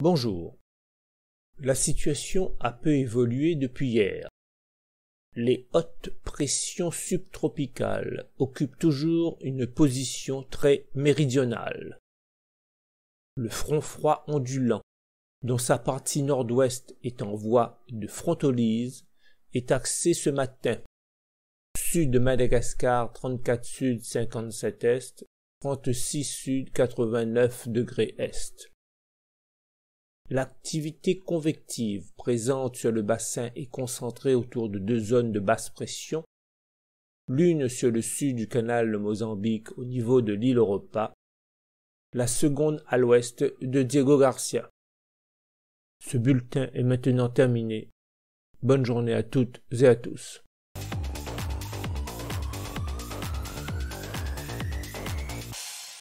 Bonjour. La situation a peu évolué depuis hier. Les hautes pressions subtropicales occupent toujours une position très méridionale. Le front froid ondulant, dont sa partie nord-ouest est en voie de frontolise, est axé ce matin. Sud de Madagascar 34 sud 57 est, 36 sud 89 degrés est. L'activité convective présente sur le bassin est concentrée autour de deux zones de basse pression, l'une sur le sud du canal Mozambique au niveau de l'île Europa, la seconde à l'ouest de Diego Garcia. Ce bulletin est maintenant terminé. Bonne journée à toutes et à tous.